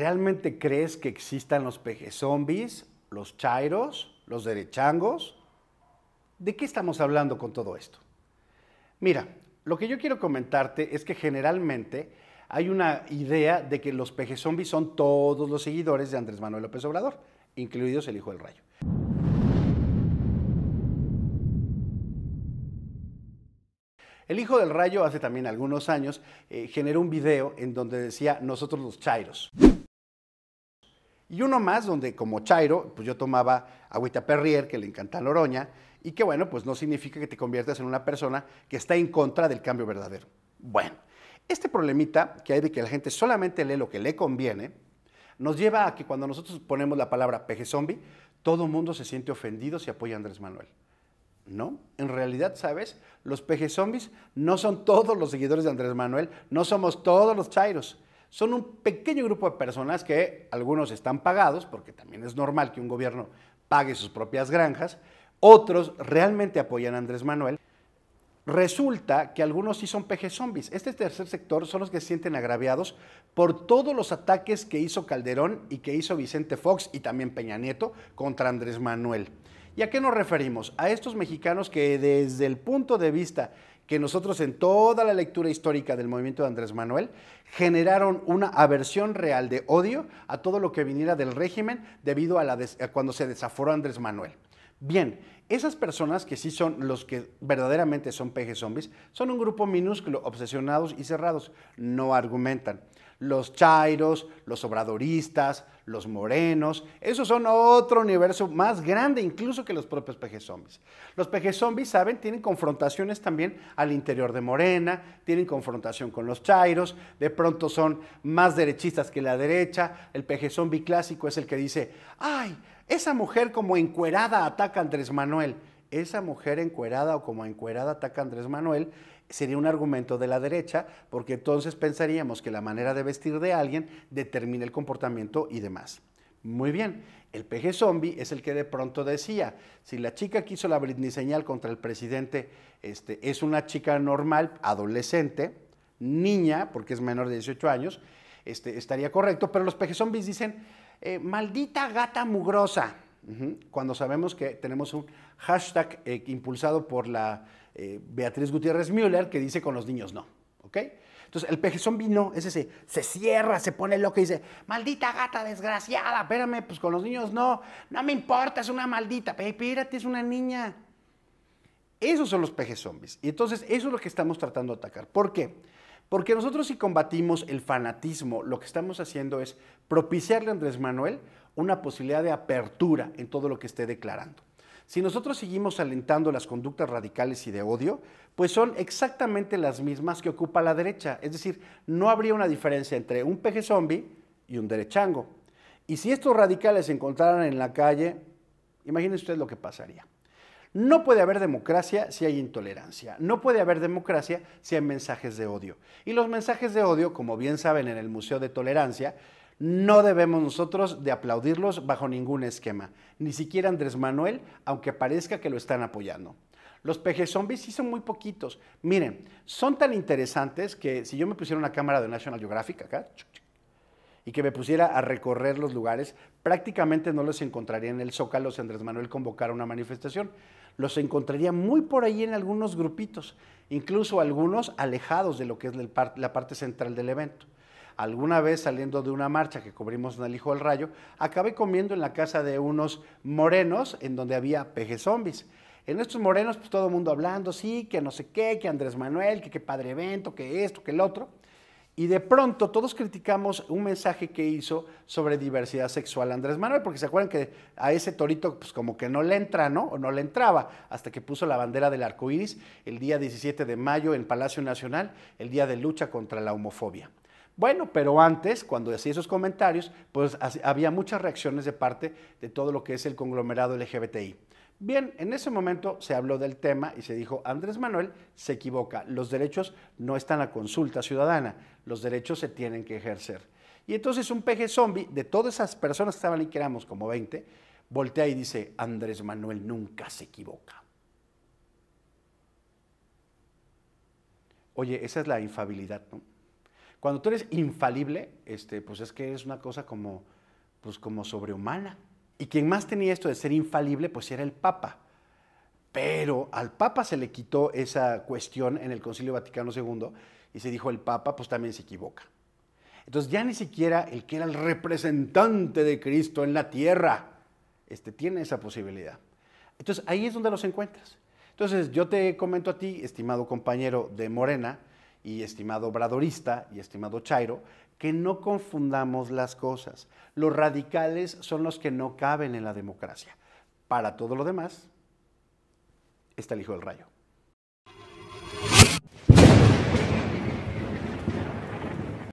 ¿realmente crees que existan los pejezombis, los chairos, los derechangos? ¿De qué estamos hablando con todo esto? Mira, lo que yo quiero comentarte es que generalmente hay una idea de que los Zombies son todos los seguidores de Andrés Manuel López Obrador, incluidos el Hijo del Rayo. El hijo del rayo hace también algunos años eh, generó un video en donde decía nosotros los chairos. Y uno más donde como Chairo, pues yo tomaba agüita Perrier, que le encanta a Loroña, y que bueno, pues no significa que te conviertas en una persona que está en contra del cambio verdadero. Bueno, este problemita que hay de que la gente solamente lee lo que le conviene, nos lleva a que cuando nosotros ponemos la palabra peje zombie, todo el mundo se siente ofendido si apoya a Andrés Manuel. No, en realidad, ¿sabes? Los peje zombies no son todos los seguidores de Andrés Manuel, no somos todos los chairos son un pequeño grupo de personas que algunos están pagados, porque también es normal que un gobierno pague sus propias granjas, otros realmente apoyan a Andrés Manuel. Resulta que algunos sí son peje zombies. Este tercer sector son los que se sienten agraviados por todos los ataques que hizo Calderón y que hizo Vicente Fox y también Peña Nieto contra Andrés Manuel. ¿Y a qué nos referimos? A estos mexicanos que desde el punto de vista que nosotros en toda la lectura histórica del movimiento de Andrés Manuel generaron una aversión real de odio a todo lo que viniera del régimen debido a, la cuando se desaforó Andrés Manuel. Bien, esas personas que sí son los que verdaderamente son peje zombies, son un grupo minúsculo, obsesionados y cerrados, no argumentan. Los chairos, los obradoristas, los morenos, esos son otro universo más grande incluso que los propios zombies. Los zombies, saben, tienen confrontaciones también al interior de Morena, tienen confrontación con los chairos, de pronto son más derechistas que la derecha. El peje zombie clásico es el que dice, ay, esa mujer como encuerada ataca a Andrés Manuel esa mujer encuerada o como encuerada ataca a Andrés Manuel, sería un argumento de la derecha, porque entonces pensaríamos que la manera de vestir de alguien determina el comportamiento y demás. Muy bien, el peje zombie es el que de pronto decía, si la chica que hizo la Britney señal contra el presidente este, es una chica normal, adolescente, niña, porque es menor de 18 años, este, estaría correcto, pero los peje zombies dicen, eh, maldita gata mugrosa, cuando sabemos que tenemos un hashtag eh, impulsado por la eh, Beatriz Gutiérrez Müller que dice con los niños no. ¿Ok? Entonces el peje zombie no, ese, se cierra, se pone loco y dice, maldita gata desgraciada, espérame, pues con los niños no, no me importa, es una maldita, espérate, es una niña. Esos son los pejes zombies. Y entonces eso es lo que estamos tratando de atacar. ¿Por qué? Porque nosotros si combatimos el fanatismo, lo que estamos haciendo es propiciarle a Andrés Manuel una posibilidad de apertura en todo lo que esté declarando. Si nosotros seguimos alentando las conductas radicales y de odio, pues son exactamente las mismas que ocupa la derecha. Es decir, no habría una diferencia entre un peje zombie y un derechango. Y si estos radicales se encontraran en la calle, imaginen ustedes lo que pasaría. No puede haber democracia si hay intolerancia. No puede haber democracia si hay mensajes de odio. Y los mensajes de odio, como bien saben en el Museo de Tolerancia, no debemos nosotros de aplaudirlos bajo ningún esquema, ni siquiera Andrés Manuel, aunque parezca que lo están apoyando. Los pejes zombies sí son muy poquitos. Miren, son tan interesantes que si yo me pusiera una cámara de National Geographic acá, y que me pusiera a recorrer los lugares, prácticamente no los encontraría en el Zócalo si Andrés Manuel convocara una manifestación. Los encontraría muy por ahí en algunos grupitos, incluso algunos alejados de lo que es la parte central del evento. Alguna vez saliendo de una marcha que cubrimos en el Hijo del Rayo, acabé comiendo en la casa de unos morenos en donde había peje zombies. En estos morenos, pues todo el mundo hablando, sí, que no sé qué, que Andrés Manuel, que qué padre evento, que esto, que el otro. Y de pronto todos criticamos un mensaje que hizo sobre diversidad sexual Andrés Manuel, porque se acuerdan que a ese torito pues como que no le entra, ¿no? O no le entraba, hasta que puso la bandera del arco iris el día 17 de mayo en Palacio Nacional, el día de lucha contra la homofobia. Bueno, pero antes, cuando hacía esos comentarios, pues había muchas reacciones de parte de todo lo que es el conglomerado LGBTI. Bien, en ese momento se habló del tema y se dijo, Andrés Manuel se equivoca, los derechos no están a consulta ciudadana, los derechos se tienen que ejercer. Y entonces un peje zombie de todas esas personas que estaban ahí, que éramos como 20, voltea y dice, Andrés Manuel nunca se equivoca. Oye, esa es la infabilidad, ¿no? Cuando tú eres infalible, este, pues es que es una cosa como, pues como sobrehumana. Y quien más tenía esto de ser infalible, pues era el Papa. Pero al Papa se le quitó esa cuestión en el Concilio Vaticano II y se dijo el Papa pues también se equivoca. Entonces ya ni siquiera el que era el representante de Cristo en la tierra este, tiene esa posibilidad. Entonces ahí es donde los encuentras. Entonces yo te comento a ti, estimado compañero de Morena y estimado Bradorista y estimado Chairo, que no confundamos las cosas. Los radicales son los que no caben en la democracia. Para todo lo demás, está el hijo del rayo.